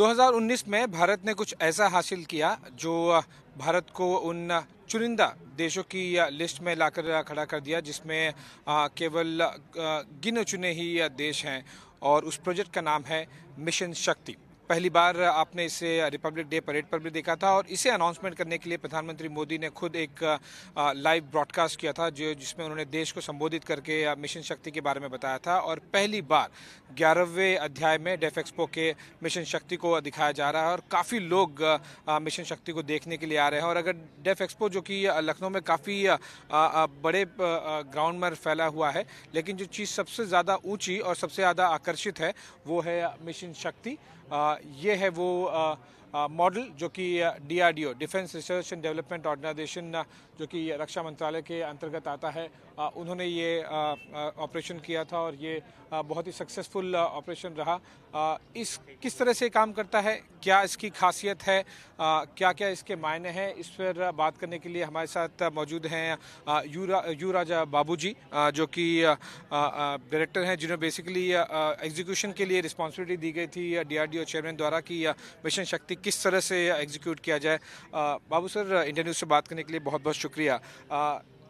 2019 में भारत ने कुछ ऐसा हासिल किया जो भारत को उन चुनिंदा देशों की लिस्ट में लाकर खड़ा कर दिया जिसमें केवल गिन चुने ही देश हैं और उस प्रोजेक्ट का नाम है मिशन शक्ति पहली बार आपने इसे रिपब्लिक डे परेड पर भी देखा था और इसे अनाउंसमेंट करने के लिए प्रधानमंत्री मोदी ने खुद एक लाइव ब्रॉडकास्ट किया था जो जिसमें उन्होंने देश को संबोधित करके मिशन शक्ति के बारे में बताया था और पहली बार ग्यारहवें अध्याय में डेफ एक्सपो के मिशन शक्ति को दिखाया जा रहा है और काफ़ी लोग मिशन शक्ति को देखने के लिए आ रहे हैं और अगर डेफ एक्सपो जो कि लखनऊ में काफ़ी बड़े ग्राउंड में फैला हुआ है लेकिन जो चीज़ सबसे ज़्यादा ऊँची और सबसे ज़्यादा आकर्षित है वो है मिशन शक्ति ये है वो मॉडल जो कि DRDO defence research and development organisation जो कि रक्षा मंत्रालय के अंतर्गत आता है उन्होंने ये ऑपरेशन किया था और ये बहुत ही सक्सेसफुल ऑपरेशन रहा इस किस तरह से काम करता है क्या इसकी खासियत है क्या क्या इसके मायने हैं इस पर बात करने के लिए हमारे साथ मौजूद हैं यूरा यूराजा बाबू जी जो कि डायरेक्टर हैं जिन्होंने बेसिकली एग्जीक्यूशन के लिए रिस्पॉन्सिबिलिटी दी गई थी डी चेयरमैन द्वारा कि मिशन शक्ति किस तरह से एग्जीक्यूट किया जाए बाबू सर इंडिया न्यूज़ से बात करने के लिए बहुत बहुत शुक्रिया आ,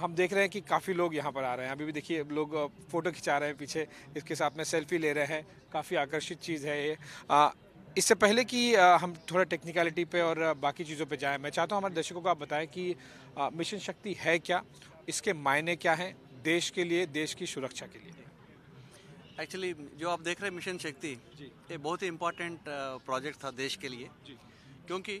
हम देख रहे हैं कि काफ़ी लोग यहाँ पर आ रहे हैं अभी भी देखिए लोग फ़ोटो खिंचा रहे हैं पीछे इसके साथ में सेल्फी ले रहे हैं काफ़ी आकर्षित चीज़ है ये इससे पहले कि हम थोड़ा टेक्निकलिटी पे और बाकी चीज़ों पे जाएं मैं चाहता हूँ हमारे दर्शकों को आप बताएं कि मिशन शक्ति है क्या इसके मायने क्या हैं देश के लिए देश की सुरक्षा के लिए एक्चुअली जो आप देख रहे हैं मिशन शक्ति ये बहुत ही इम्पोर्टेंट प्रोजेक्ट था देश के लिए क्योंकि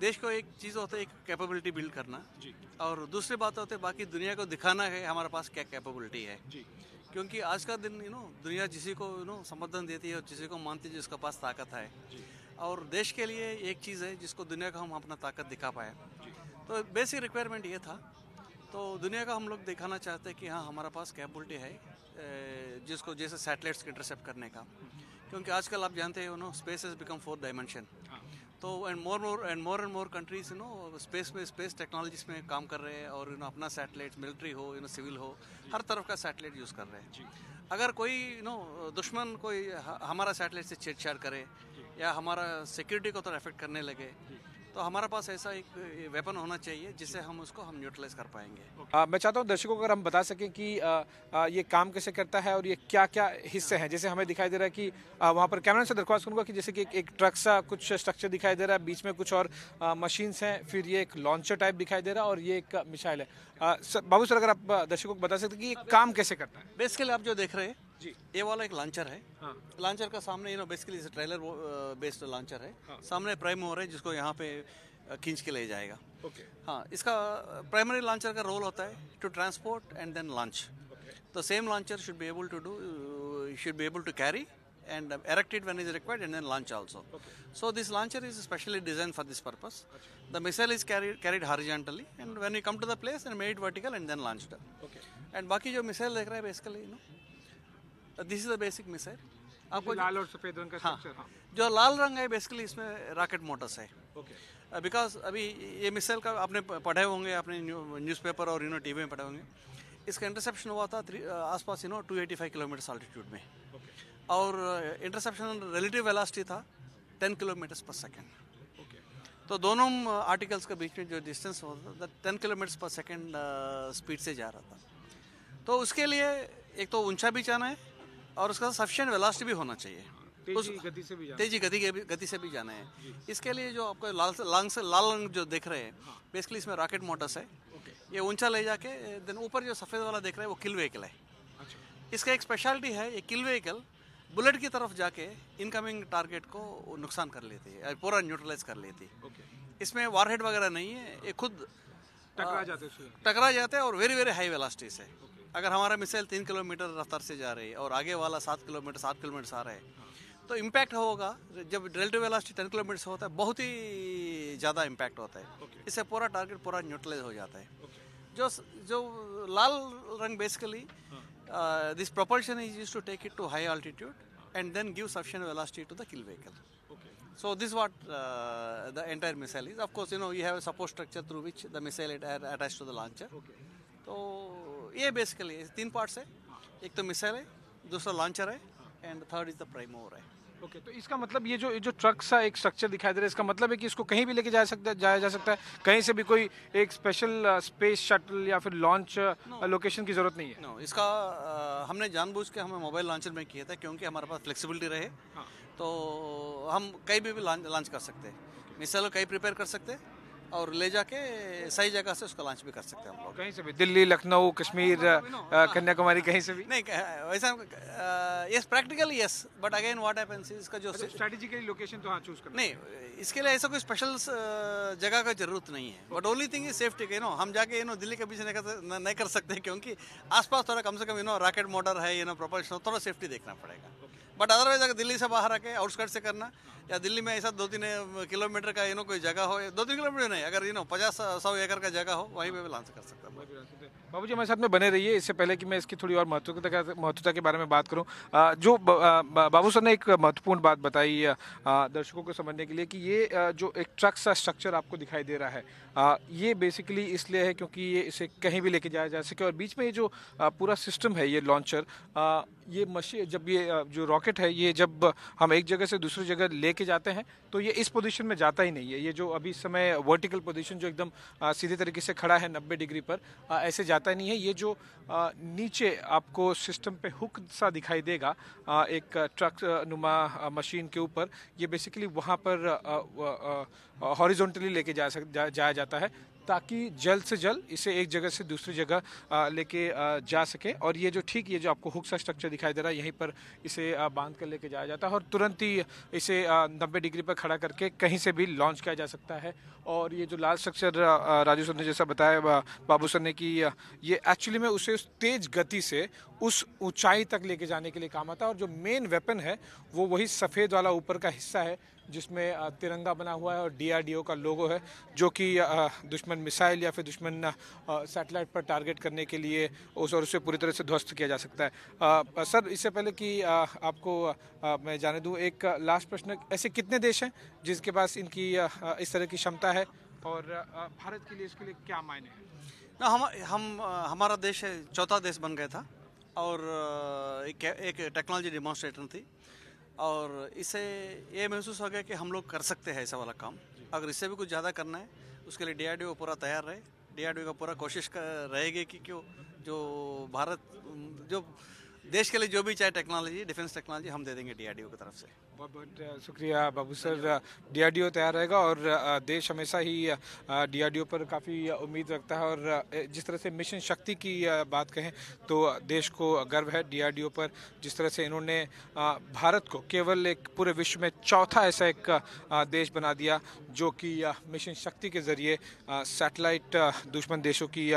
देश को एक चीज़ होता है एक कैपेबिलिटी बिल्ड करना जी और दूसरी बात होती है बाकी दुनिया को दिखाना है हमारे पास क्या कैपेबिलिटी है जी क्योंकि आज का दिन यू नो दुनिया जिसी को यू नो समर्थन देती है और जिसी को मानती है जिसके पास ताकत है और देश के लिए एक चीज़ है जिसको दुनिया का हम अपना ताकत दिखा पाए तो बेसिक रिक्वायरमेंट ये था तो दुनिया का हम लोग दिखाना चाहते हैं कि हाँ हमारे पास कैपेबिलिटी है जिसको जैसे सैटेलाइट्स इंटरसेप्ट करने का क्योंकि आजकल आप जानते you know space is become four dimension तो and more more and more and more countries you know space में स्पेस टेक्नोलॉजीज में काम कर रहे हैं और यू नो अपना सैटेलाइट मिलिट्री हो यू नो सिविल हो हर तरफ का सैटेलाइट यूज़ कर रहे हैं अगर कोई यू नो दुश्मन कोई हमारा सैटेलाइट से छेड़छाड़ करे या हमारा सिक्योरिटी को तो अफेक्ट करने लगे तो हमारे पास ऐसा एक वेपन होना चाहिए जिससे हम उसको हम न्यूट्रलाइज कर पाएंगे आ, मैं चाहता हूँ दर्शकों को अगर हम बता सकें कि आ, आ, ये काम कैसे करता है और ये क्या क्या हिस्से हैं जैसे हमें दिखाई दे रहा है कि वहाँ पर कैमरा से दरख्वास्त करूँगा कि जैसे कि एक, एक ट्रक सा कुछ स्ट्रक्चर दिखाई दे रहा है बीच में कुछ और मशीन्स हैं फिर ये एक लॉन्चर टाइप दिखाई दे रहा है और ये एक मिसाइल है बाबू सर अगर आप दर्शकों को बता सकते कि ये काम कैसे करता है बेसिकली आप जो देख रहे हैं जी ये वाला एक लॉन्चर है हाँ। लॉन्चर का सामने you know basically trailer based launcher है हाँ। सामने प्राइम हो रहा है जिसको यहाँ पे खींच के ले जाएगा ओके हाँ इसका प्राइमरी लॉन्चर का रोल होता है to transport and then launch तो same launcher should be able to do should be able to carry and uh, erect it when is required and then launch also. Okay. So this launcher is specially designed for this purpose. Achha. The missile is carried carried horizontally and when you come to the place and made it vertical and then launched. Okay. And baki jo missile dekh रहा है basically you know this is the basic missile आपको लाल और सफेद रंग का हाँ, हाँ जो लाल रंग है बेसिकली इसमें रॉकेट मोटर्स है okay. बिकॉज अभी ये मिसाइल का आपने पढ़े होंगे आपने न्यूज़पेपर और यू नो टीवी में पढ़े होंगे इसका इंटरसेप्शन हुआ था आसपास यू नो 285 किलोमीटर ऑल्टीट्यूड में okay. और इंटरसेप्शन रिलेटिव वेलासिटी था 10 किलोमीटर्स पर सेकेंड तो दोनों आर्टिकल्स के बीच में जो डिस्टेंस होता था टेन किलोमीटर्स पर सेकेंड स्पीड से जा रहा था तो उसके लिए एक तो ऊंचा भी जाना है और उसका सफिशेंट वेलास्ट भी होना चाहिए तेजी गति से भी तेजी गति गति से भी जाना है इसके लिए जो आपको लाल लाल से लाल रंग जो देख रहे हैं हाँ। बेसिकली इसमें रॉकेट मोटर्स है ये ऊंचा ले जाके देन ऊपर जो सफ़ेद वाला देख रहे हैं वो किल व्हीकल है अच्छा। इसका एक स्पेशलिटी है ये किल व्हीकल बुलेट की तरफ जाके इनकमिंग टारगेट को नुकसान कर लेती है पूरा न्यूट्रलाइज कर लेती है okay. इसमें वारहेड वगैरह नहीं है ये खुद टकरा जाते टकरा जाते हैं और वेरी वेरी हाई वेलास्टिस से okay. अगर हमारा मिसाइल तीन किलोमीटर रफ्तार से जा रही है और आगे वाला सात किलोमीटर सात किलोमीटर आ रहा है तो इम्पैक्ट होगा जब रेलवे वेलास्टी टेन किलोमीटर से होता है बहुत ही ज़्यादा इम्पैक्ट होता है इससे पूरा टारगेट पूरा न्यूट्रलाइज हो जाता है जो जो लाल रंग basically Uh, this propulsion is used to take it to high altitude and then give sufficient velocity to the kill vehicle. So this is what uh, the entire missile is. Of course, you know, you have a support structure through which the missile is attached to the launcher. Okay. yeah, basically, it's three parts: one, एक the missile, the launcher; and the third is the prime mover. है okay तो इसका मतलब ये जो जो truck सा एक स्ट्रक्चर दिखाई दे रहा है इसका मतलब है कि इसको कहीं भी लेके जा सकता जाया जा सकता है कहीं से भी कोई एक स्पेशल स्पेस शटल या फिर लॉन्च लोकेशन uh, की ज़रूरत नहीं है नो no, इसका uh, हमने जानबूझ के हमें मोबाइल लॉन्चर में किया था क्योंकि हमारे पास फ्लेक्सिबिलिटी रहे हाँ. तो हम कहीं भी भी लॉन्च कर सकते हैं मिसाइल कहीं प्रिपेयर कर सकते हैं और ले जाके सही जगह से उसका लॉन्च भी कर सकते हैं हम लोग कहीं से भी दिल्ली लखनऊ कश्मीर हाँ, हाँ, हाँ। कन्याकुमारी कहीं से भी नहीं वैसा yes practical yes but again what happens इसका जो स्ट्रेटेजिकली अच्छा, लोकेशन तो हाँ चूज करना नहीं इसके लिए ऐसा कोई स्पेशल जगह का जरूरत नहीं है but only thing is safety you know हम जाके यू नो दिल्ली के बीच नहीं कर सकते क्योंकि आसपास थोड़ा कम से कम यू नो रॉकेट मोटर है यू नो प्रोपल्शन थोड़ा सेफ्टी देखना पड़ेगा बट अदरवाइज अगर दिल्ली से बाहर आके आउटस्कर्ट से करना या दिल्ली में ऐसा दो तीन किलोमीटर का यू कोई जगह हो दो तीन किलोमीटर नहीं अगर यू नो पचास सौ एकड़ का जगह हो वहीं पर भी लॉन्च कर सकता हूँ बाबू जी हमारे साथ में बने रहिए इससे पहले कि मैं इसकी थोड़ी और महत्वता महत्वता के बारे में बात करूँ जो बाबू सर ने एक महत्वपूर्ण बात बताई दर्शकों को समझने के लिए कि ये जो एक ट्रक सा स्ट्रक्चर आपको दिखाई दे रहा है ये बेसिकली इसलिए है क्योंकि ये इसे कहीं भी लेके जाया जा सके और बीच में ये जो पूरा सिस्टम है ये लॉन्चर ये मशीन जब ये जो रॉकेट है ये जब हम एक जगह से दूसरी जगह ले लेके जाते हैं तो ये इस पोजीशन में जाता ही नहीं है ये जो अभी इस समय वर्टिकल पोजीशन जो एकदम सीधे तरीके से खड़ा है नब्बे डिग्री पर आ, ऐसे जाता नहीं है ये जो आ, नीचे आपको सिस्टम पे हुक सा दिखाई देगा आ, एक ट्रक नुमा मशीन के ऊपर ये बेसिकली वहाँ पर हॉरिजोंटली लेके जा सक जाया जाता है ताकि जल्द से जल्द इसे एक जगह से दूसरी जगह लेके जा सके और ये जो ठीक ये जो आपको हुक सा स्ट्रक्चर दिखाई दे रहा है यहीं पर इसे बांध कर लेके जाया जाता है और तुरंत ही इसे नब्बे डिग्री पर खड़ा करके कहीं से भी लॉन्च किया जा सकता है और ये जो लाल स्ट्रक्चर राजू सर ने जैसा बताया बाबू सर ने कि ये एक्चुअली में उसे उस तेज गति से उस ऊंचाई तक लेके जाने के लिए काम आता है और जो मेन वेपन है वो वही सफ़ेद वाला ऊपर का हिस्सा है जिसमें तिरंगा बना हुआ है और डीआरडीओ का लोगो है जो कि दुश्मन दुश्मन मिसाइल या फिर दुश्मन सैटेलाइट पर टारगेट करने के लिए उस और उसे पूरी तरह से ध्वस्त किया जा सकता है आ, सर इससे पहले कि आ, आपको आ, मैं जाने दूँ एक लास्ट प्रश्न ऐसे कितने देश हैं जिसके पास इनकी आ, इस तरह की क्षमता है और भारत के लिए इसके लिए क्या मायने हैं ना हम हम हमारा देश चौथा देश बन गया था और एक एक टेक्नोलॉजी डिमॉन्स्ट्रेटर थी और इसे ये महसूस हो गया कि हम लोग कर सकते हैं ऐसा वाला काम अगर इससे भी कुछ ज़्यादा करना है उसके लिए डीआरडीओ पूरा तैयार रहे डीआरडीओ का पूरा कोशिश रहेगी कि क्यों जो भारत जो देश के लिए जो भी चाहे टेक्नोलॉजी डिफेंस टेक्नोलॉजी हम दे देंगे डीआरडीओ की तरफ से बहुत बहुत शुक्रिया बाबू सर डी तैयार रहेगा और देश हमेशा ही डी पर काफ़ी उम्मीद रखता है और जिस तरह से मिशन शक्ति की बात कहें तो देश को गर्व है डी पर जिस तरह से इन्होंने भारत को केवल एक पूरे विश्व में चौथा ऐसा एक देश बना दिया जो कि मिशन शक्ति के ज़रिए सैटेलाइट दुश्मन देशों की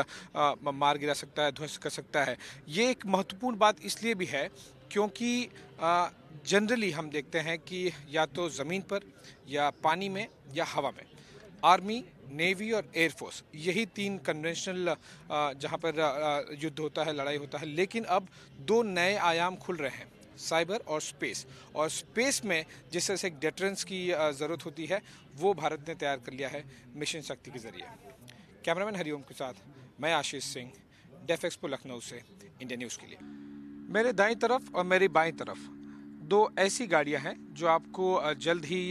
मार गिरा सकता है ध्वस्त कर सकता है ये एक महत्वपूर्ण बात इसलिए भी है क्योंकि जनरली हम देखते हैं कि या तो ज़मीन पर या पानी में या हवा में आर्मी नेवी और एयरफोर्स यही तीन कन्वेंशनल जहां पर युद्ध होता है लड़ाई होता है लेकिन अब दो नए आयाम खुल रहे हैं साइबर और स्पेस और स्पेस में जिस तरह से एक डेटरेंस की ज़रूरत होती है वो भारत ने तैयार कर लिया है मिशन शक्ति के ज़रिए कैमरामैन हरिओम के साथ मैं आशीष सिंह डेफ एक्सपो लखनऊ से इंडिया न्यूज़ के लिए मेरे दाएं तरफ और मेरी बाएं तरफ दो ऐसी गाड़ियां हैं जो आपको जल्द ही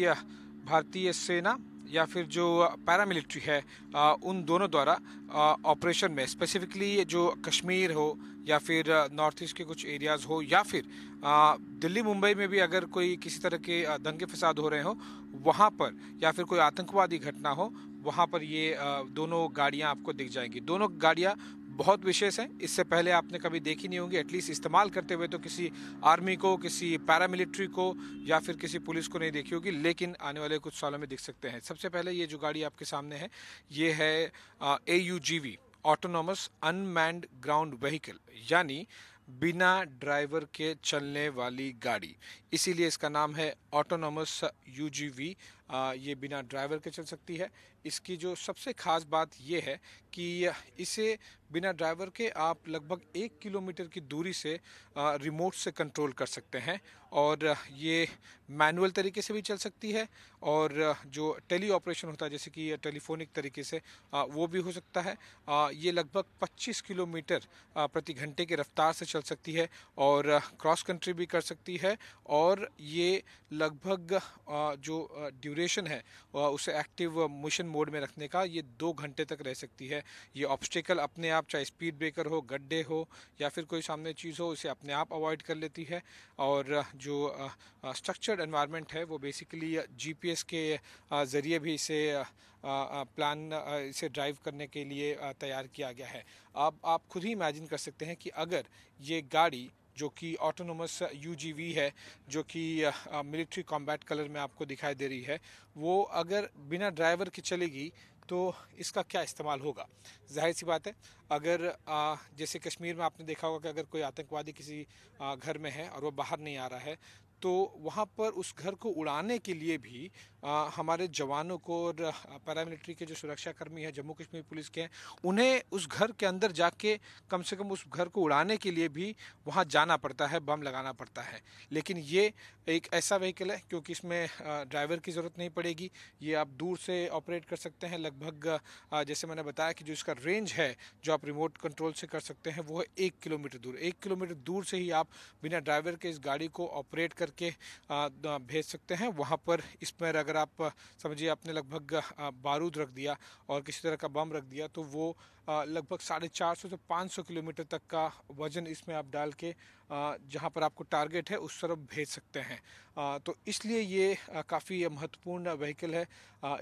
भारतीय सेना या फिर जो पैरामिलिट्री है उन दोनों द्वारा ऑपरेशन में स्पेसिफिकली जो कश्मीर हो या फिर नॉर्थ ईस्ट के कुछ एरियाज़ हो या फिर दिल्ली मुंबई में भी अगर कोई किसी तरह के दंगे फसाद हो रहे हो वहाँ पर या फिर कोई आतंकवादी घटना हो वहाँ पर ये दोनों गाड़ियाँ आपको दिख जाएंगी दोनों गाड़ियाँ बहुत विशेष हैं इससे पहले आपने कभी देखी नहीं होंगी एटलीस्ट इस्तेमाल करते हुए तो किसी आर्मी को किसी पैरामिलिट्री को या फिर किसी पुलिस को नहीं देखी होगी लेकिन आने वाले कुछ सालों में दिख सकते हैं सबसे पहले ये जो गाड़ी आपके सामने है ये है A U G V autonomous unmanned ground vehicle यानी बिना ड्राइवर के चलने वाली गाड़ी इसीलिए इसका नाम है ऑटोनोमस यू जी वी ये बिना ड्राइवर के चल सकती है इसकी जो सबसे ख़ास बात ये है कि इसे बिना ड्राइवर के आप लगभग एक किलोमीटर की दूरी से रिमोट से कंट्रोल कर सकते हैं और ये मैनुअल तरीके से भी चल सकती है और जो टेली ऑपरेशन होता है जैसे कि टेलीफोनिक तरीके से वो भी हो सकता है ये लगभग 25 किलोमीटर प्रति घंटे की रफ्तार से चल सकती है और क्रॉस कंट्री भी कर सकती है और ये लगभग जो ड्यूरे ड्यूरेशन है उसे एक्टिव मोशन मोड में रखने का ये दो घंटे तक रह सकती है ये ऑब्स्टिकल अपने आप चाहे स्पीड ब्रेकर हो गड्ढे हो या फिर कोई सामने चीज़ हो उसे अपने आप अवॉइड कर लेती है और जो स्ट्रक्चर्ड एनवायरनमेंट है वो बेसिकली जीपीएस के ज़रिए भी इसे प्लान इसे ड्राइव करने के लिए तैयार किया गया है अब आप खुद ही इमेजिन कर सकते हैं कि अगर ये गाड़ी जो कि ऑटोनोमस यू है जो कि मिलिट्री कॉम्बैट कलर में आपको दिखाई दे रही है वो अगर बिना ड्राइवर के चलेगी तो इसका क्या इस्तेमाल होगा जाहिर सी बात है अगर आ, जैसे कश्मीर में आपने देखा होगा कि अगर कोई आतंकवादी किसी आ, घर में है और वो बाहर नहीं आ रहा है तो वहाँ पर उस घर को उड़ाने के लिए भी आ, हमारे जवानों को और पैरामिलिट्री के जो सुरक्षाकर्मी हैं जम्मू कश्मीर पुलिस के हैं उन्हें उस घर के अंदर जाके कम से कम उस घर को उड़ाने के लिए भी वहाँ जाना पड़ता है बम लगाना पड़ता है लेकिन ये एक ऐसा व्हीकल है क्योंकि इसमें ड्राइवर की ज़रूरत नहीं पड़ेगी ये आप दूर से ऑपरेट कर सकते हैं लगभग जैसे मैंने बताया कि जो इसका रेंज है जो आप रिमोट कंट्रोल से कर सकते हैं वो है एक किलोमीटर दूर एक किलोमीटर दूर से ही आप बिना ड्राइवर के इस गाड़ी को ऑपरेट कर करके भेज सकते हैं वहाँ पर इसमें अगर आप समझिए आपने लगभग बारूद रख दिया और किसी तरह का बम रख दिया तो वो लगभग साढ़े चार सौ से पाँच सौ किलोमीटर तक का वज़न इसमें आप डाल के जहाँ पर आपको टारगेट है उस तरफ भेज सकते हैं तो इसलिए ये काफ़ी महत्वपूर्ण व्हीकल है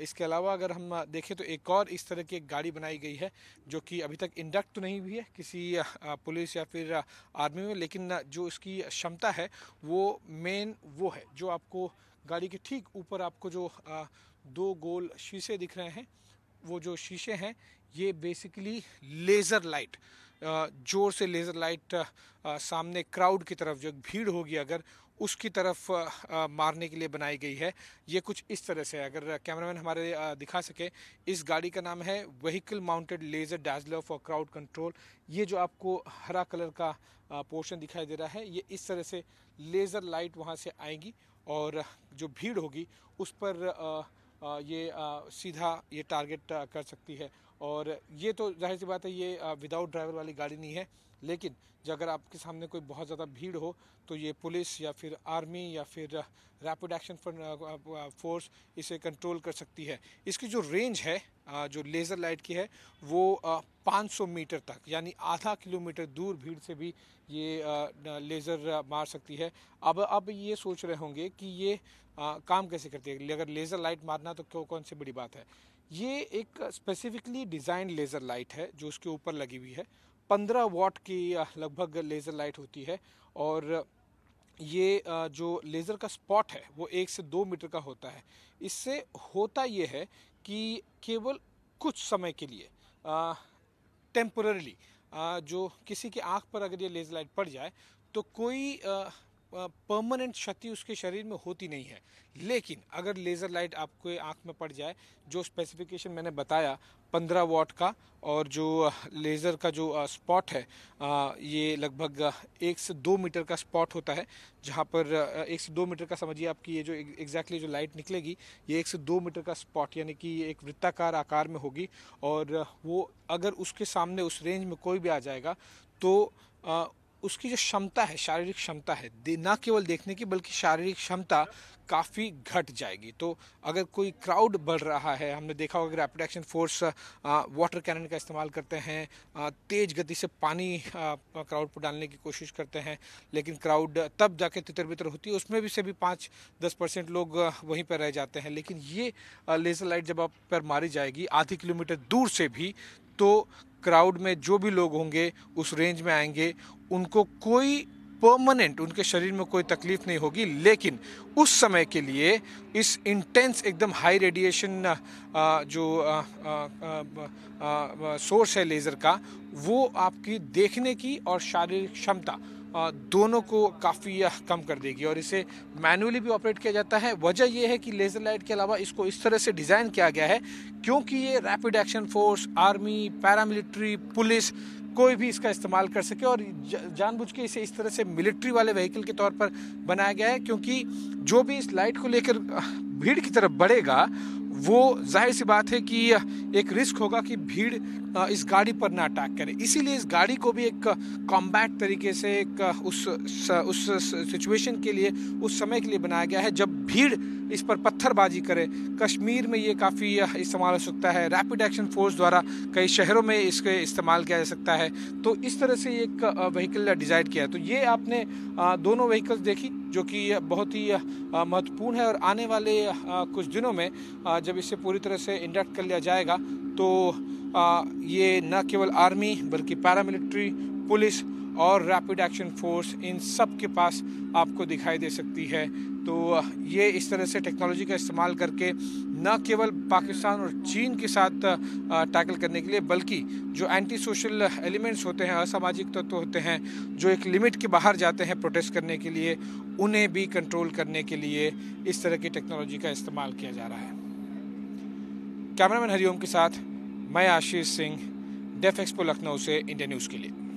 इसके अलावा अगर हम देखें तो एक और इस तरह की एक गाड़ी बनाई गई है जो कि अभी तक इंडक्ट तो नहीं हुई है किसी पुलिस या फिर आर्मी में लेकिन जो इसकी क्षमता है वो मेन वो है जो आपको गाड़ी के ठीक ऊपर आपको जो दो गोल शीशे दिख रहे हैं वो जो शीशे हैं ये बेसिकली लेज़र लाइट ज़ोर से लेज़र लाइट सामने क्राउड की तरफ जो भीड़ होगी अगर उसकी तरफ मारने के लिए बनाई गई है ये कुछ इस तरह से है अगर कैमरामैन हमारे दिखा सके इस गाड़ी का नाम है vehicle mounted laser dazzler for crowd control ये जो आपको हरा कलर का पोर्शन दिखाई दे रहा है ये इस तरह से लेज़र लाइट वहाँ से आएंगी और जो भीड़ होगी उस पर ये सीधा ये टारगेट कर सकती है और ये तो जाहिर सी बात है ये विदाउट ड्राइवर वाली गाड़ी नहीं है लेकिन जब अगर आपके सामने कोई बहुत ज़्यादा भीड़ हो तो ये पुलिस या फिर आर्मी या फिर रैपिड एक्शन फोर्स इसे कंट्रोल कर सकती है इसकी जो रेंज है जो लेज़र लाइट की है वो 500 मीटर तक यानी आधा किलोमीटर दूर भीड़ से भी ये लेज़र मार सकती है अब अब ये सोच रहे होंगे कि ये काम कैसे करती है अगर लेज़र लाइट मारना तो क्यों कौन सी बड़ी बात है ये एक स्पेसिफिकली डिज़ाइन लेज़र लाइट है जो उसके ऊपर लगी हुई है पंद्रह वॉट की लगभग लेज़र लाइट होती है और ये जो लेज़र का स्पॉट है वो एक से दो मीटर का होता है इससे होता ये है कि केवल कुछ समय के लिए टेम्पररीली जो किसी के आँख पर अगर ये लेज़र लाइट पड़ जाए तो कोई परमानेंट क्षति उसके शरीर में होती नहीं है लेकिन अगर लेज़र लाइट आपके आँख में पड़ जाए जो स्पेसिफिकेशन मैंने बताया पंद्रह वॉट का और जो लेज़र का जो स्पॉट है ये लगभग एक से दो मीटर का स्पॉट होता है जहाँ पर एक से दो मीटर का समझिए आपकी ये जो एग्जैक्टली जो लाइट निकलेगी ये एक से दो मीटर का स्पॉट यानी कि एक वृत्ताकार आकार में होगी और वो अगर उसके सामने उस रेंज में कोई भी आ जाएगा तो उसकी जो क्षमता है शारीरिक क्षमता है न केवल देखने की बल्कि शारीरिक क्षमता काफ़ी घट जाएगी तो अगर कोई क्राउड बढ़ रहा है हमने देखा होगा rapid action force water cannon का इस्तेमाल करते हैं तेज गति से पानी क्राउड पर डालने की कोशिश करते हैं लेकिन क्राउड तब जाके तितर बितर होती है उसमें भी से भी पाँच दस परसेंट लोग वहीं पर रह जाते हैं लेकिन ये लेज़र लाइट जब आप पर मारी जाएगी आधी किलोमीटर दूर से भी तो क्राउड में जो भी लोग होंगे उस रेंज में आएंगे उनको कोई परमानेंट उनके शरीर में कोई तकलीफ नहीं होगी लेकिन उस समय के लिए इस इंटेंस एकदम हाई रेडिएशन जो सोर्स है लेज़र का वो आपकी देखने की और शारीरिक क्षमता दोनों को काफ़ी कम कर देगी और इसे मैनुअली भी ऑपरेट किया जाता है वजह यह है कि लेज़र लाइट के अलावा इसको इस तरह से डिज़ाइन किया गया है क्योंकि ये rapid action force army paramilitary police कोई भी इसका इस्तेमाल कर सके और जानबूझ के इसे इस तरह से मिलिट्री वाले व्हीकल के तौर पर बनाया गया है क्योंकि जो भी इस लाइट को लेकर भीड़ की तरफ बढ़ेगा वो जाहिर सी बात है कि एक रिस्क होगा कि भीड़ इस गाड़ी पर ना अटैक करे इसीलिए इस गाड़ी को भी एक कॉम्बैट तरीके से एक उस उस सिचुएशन के लिए उस समय के लिए बनाया गया है जब भीड़ इस पर पत्थरबाजी करे कश्मीर में ये काफ़ी इस्तेमाल हो सकता है रैपिड एक्शन फोर्स द्वारा कई शहरों में इसके इस्तेमाल किया जा सकता है तो इस तरह से एक व्हीकल डिज़ाइन किया है तो ये आपने दोनों व्हीकल्स देखी जो कि बहुत ही महत्वपूर्ण है और आने वाले कुछ दिनों में जब इसे पूरी तरह से इंडक्ट कर लिया जाएगा तो ये न केवल आर्मी बल्कि पैरामिलिट्री पुलिस और रैपिड एक्शन फोर्स इन सब के पास आपको दिखाई दे सकती है तो ये इस तरह से टेक्नोलॉजी का इस्तेमाल करके न केवल पाकिस्तान और चीन के साथ टैकल करने के लिए बल्कि जो एंटी सोशल एलिमेंट्स होते हैं असामाजिक तत्व तो होते हैं जो एक लिमिट के बाहर जाते हैं प्रोटेस्ट करने के लिए उन्हें भी कंट्रोल करने के लिए इस तरह की टेक्नोलॉजी का इस्तेमाल किया जा रहा है कैमरामैन हरिओम के साथ मैं आशीष सिंह डेफ एक्सपो लखनऊ से इंडिया न्यूज़ के लिए